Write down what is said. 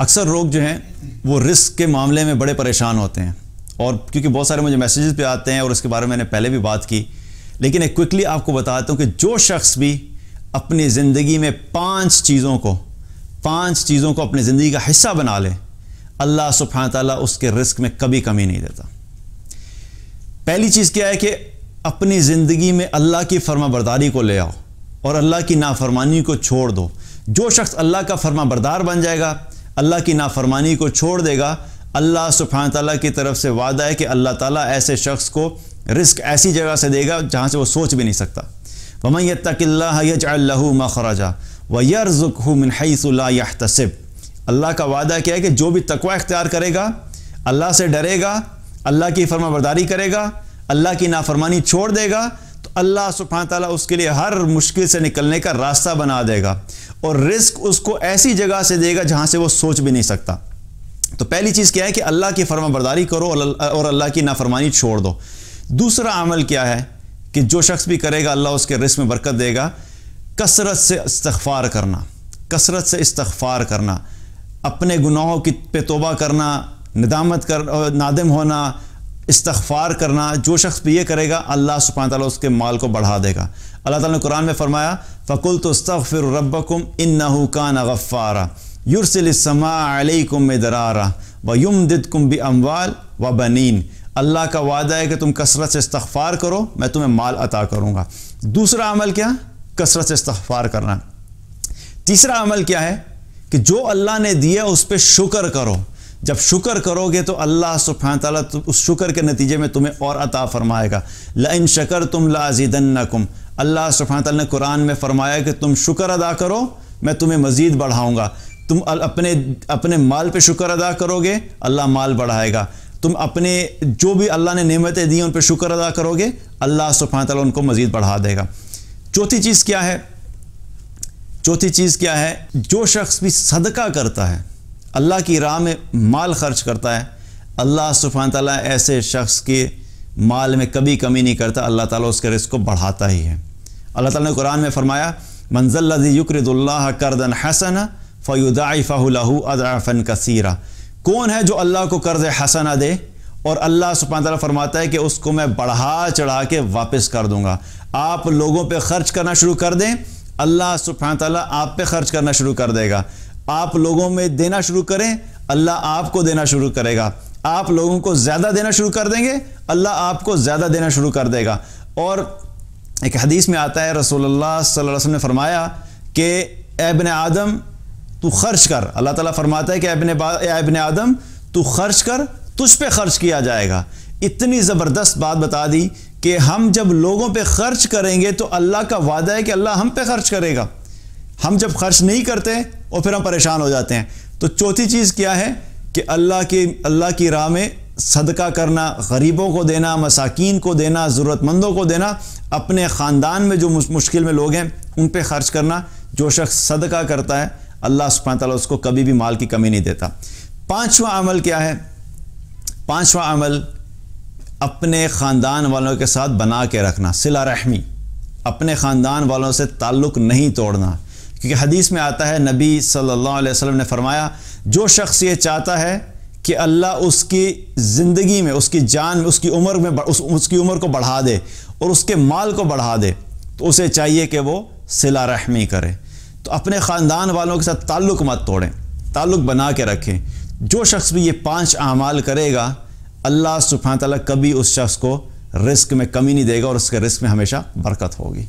अक्सर लोग जो हैं वो रिस्क के मामले में बड़े परेशान होते हैं और क्योंकि बहुत सारे मुझे मैसेजेस पे आते हैं और उसके बारे में मैंने पहले भी बात की लेकिन एक क्विकली आपको बताता हूँ कि जो शख्स भी अपनी ज़िंदगी में पांच चीज़ों को पांच चीज़ों को अपनी ज़िंदगी का हिस्सा बना ले अल्लाह सुबहान ताली उसके रिस्क में कभी कमी नहीं देता पहली चीज़ क्या है कि अपनी ज़िंदगी में अल्लाह की फर्मा बरदारी को ले आओ और अल्लाह की नाफरमानी को छोड़ दो जो शख्स अल्लाह का फर्मा बरदार बन जाएगा अल्लाह की नाफरमानी को छोड़ देगा अल्लाह सुफान तला की तरफ से वादा है कि अल्लाह ताला ऐसे शख्स को रिस्क ऐसी जगह से देगा जहाँ से वो सोच भी नहीं सकता वमन यतल्लाजल्लू मखराजा व यरजुक मिनहसब अल्लाह का वादा क्या है कि जो भी तकवा इख्तियार करेगा अल्लाह से डरेगा अल्लाह की फर्मा करेगा अल्लाह की नाफरमानी छोड़ देगा अल्लाह सुबहान ताला उसके लिए हर मुश्किल से निकलने का रास्ता बना देगा और रिस्क उसको ऐसी जगह से देगा जहाँ से वो सोच भी नहीं सकता तो पहली चीज़ क्या है कि अल्लाह की फरमा बरदारी करो और अल्लाह की नाफरमानी छोड़ दो दूसरा अमल क्या है कि जो शख्स भी करेगा अल्लाह उसके रिस्क में बरकत देगा कसरत से इस्तफ़ार करना कसरत से इस्तफ़ार करना अपने गुनाहों की पे तोबा करना नदामत कर नादम होना इस्तफ़ार करना जो शख्स भी ये करेगा अल्लाह सुबह तला उसके माल को बढ़ा देगा अल्लाह ताला ने कुरान में फरमाया फ़कुल तो फिर रबकुम इन नहुकान गफ़ारा युरसलसमाकुम दरारा व युम दिद कुम भी अम्वाल व बनीन अल्लाह का वादा है कि तुम कसरत से इस्तफ़ार करो मैं तुम्हें माल अता करूँगा दूसरा अमल क्या कसरत से इस्तफ़ार करना तीसरा अमल क्या है कि जो अल्लाह ने दिया उस पर शुक्र करो जब शुक्र करोगे तो अल्लाह सुफान तला तो उस शुक्र के नतीजे में तुम्हें और अता फ़रमाएगा इन शकर तुम लाजिदन्नकुम अल्लाह सुफान तला ने कुरान में फ़रमाया कि तुम शुक्र अदा करो मैं तुम्हें मज़ीद बढ़ाऊँगा तुम अपने अपने माल पे शुक्र अदा करोगे अल्लाह माल बढ़ाएगा तुम अपने जो भी अल्लाह ने नमतें दी उन पर शुक्र अदा करोगे अल्लाह सुफान तला उनको मज़ीद बढ़ा देगा चौथी चीज़ क्या है चौथी चीज़ क्या है जो शख्स भी सदका करता है अल्लाह की राह में माल खर्च करता है अल्लाह सुफान तला ऐसे शख्स के माल में कभी कमी नहीं करता अल्लाह ताला उसके रिस्क को बढ़ाता ही है अल्लाह ताला ने कुरान में फरमाया मंजल युक्रदुल्ला करदन हसन फ़युदाफ़ाहू अदाफ़न कसीरा कौन है जो अल्लाह को कर्ज हसना दे और अल्लाह सुबह तला फरमाता है कि उसको मैं बढ़ा चढ़ा के वापस कर दूंगा आप लोगों पर खर्च करना शुरू कर दें अल्लाह सुबह तला आप पे खर्च करना शुरू कर देगा आप लोगों में देना शुरू करें अल्लाह आपको देना शुरू करेगा आप लोगों को ज़्यादा देना शुरू कर देंगे अल्लाह आपको ज़्यादा देना शुरू कर देगा और एक हदीस में आता है रसोल्ला वसम ने फरमाया कि एबन आदम तू खर्च कर अल्लाह ताला फरमाता है कि एबन एबन आदम तू खर्च कर तुझ पे खर्च किया जाएगा इतनी ज़बरदस्त बात बता दी कि हम जब लोगों पे खर्च करेंगे तो अल्लाह का वादा है कि अल्लाह हम पे खर्च करेगा हम जब खर्च नहीं करते और फिर हम परेशान हो जाते हैं तो चौथी चीज़ क्या है कि अल्लाह के अल्लाह की राह में सदका करना गरीबों को देना मसाकिन को देना ज़रूरतमंदों को देना अपने ख़ानदान में जो मुश्किल में लोग हैं उन पर ख़र्च करना जो शख्स सदका करता है अल्लाह सुबह ताली उसको कभी भी माल की कमी नहीं देता पाँचवा अमल क्या है पाँचवा अमल अपने ख़ानदान वालों के साथ बना के रखना सिला रहमी अपने ख़ानदान वालों से ताल्लुक़ नहीं तोड़ना क्योंकि हदीस में आता है नबी सल्लल्लाहु अलैहि वसल्लम ने फरमाया जो शख्स ये चाहता है कि अल्लाह उसकी ज़िंदगी में उसकी जान में उसकी उम्र में उस, उसकी उम्र को बढ़ा दे और उसके माल को बढ़ा दे तो उसे चाहिए कि वो सिला रहमी करे तो अपने ख़ानदान वालों के साथ ताल्लुक़ मत तोड़ें ताल्लुक़ बना के रखें जो शख्स भी ये पाँच अमाल करेगा अल्लाह सुबहान तला कभी उस शख्स को रिस्क में कमी नहीं देगा और उसके रिस्क में हमेशा बरकत होगी